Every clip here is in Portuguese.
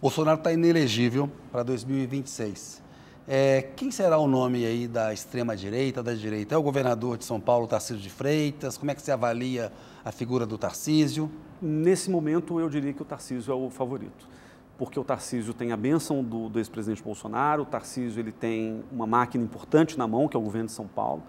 Bolsonaro está inelegível para 2026. É, quem será o nome aí da extrema-direita, da direita? É o governador de São Paulo, Tarcísio de Freitas? Como é que você avalia a figura do Tarcísio? Nesse momento, eu diria que o Tarcísio é o favorito, porque o Tarcísio tem a benção do, do ex-presidente Bolsonaro, o Tarcísio ele tem uma máquina importante na mão, que é o governo de São Paulo,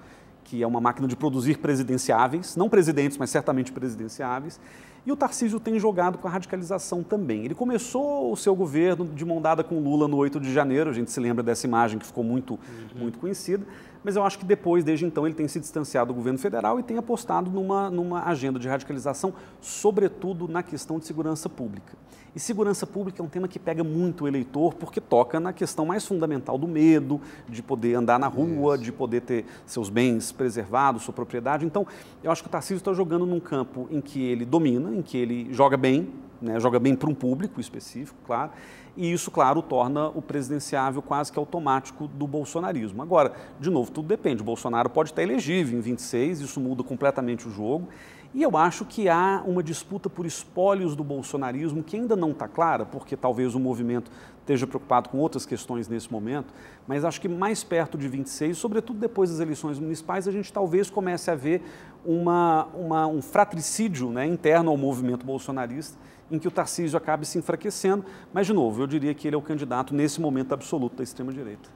que é uma máquina de produzir presidenciáveis, não presidentes, mas certamente presidenciáveis. E o Tarcísio tem jogado com a radicalização também. Ele começou o seu governo de mão dada com Lula no 8 de janeiro, a gente se lembra dessa imagem que ficou muito, uhum. muito conhecida, mas eu acho que depois, desde então, ele tem se distanciado do governo federal e tem apostado numa, numa agenda de radicalização, sobretudo na questão de segurança pública. E segurança pública é um tema que pega muito o eleitor, porque toca na questão mais fundamental do medo, de poder andar na rua, Isso. de poder ter seus bens preservado, sua propriedade. Então, eu acho que o Tarcísio está jogando num campo em que ele domina, em que ele joga bem, né, joga bem para um público específico, claro, e isso, claro, torna o presidenciável quase que automático do bolsonarismo. Agora, de novo, tudo depende. O Bolsonaro pode estar elegível em 26, isso muda completamente o jogo. E eu acho que há uma disputa por espólios do bolsonarismo que ainda não está clara, porque talvez o movimento esteja preocupado com outras questões nesse momento, mas acho que mais perto de 26, sobretudo depois das eleições municipais, a gente talvez comece a ver uma, uma um fratricídio né, interno ao movimento bolsonarista em que o Tarcísio acabe se enfraquecendo, mas, de novo, eu diria que ele é o candidato nesse momento absoluto da extrema-direita.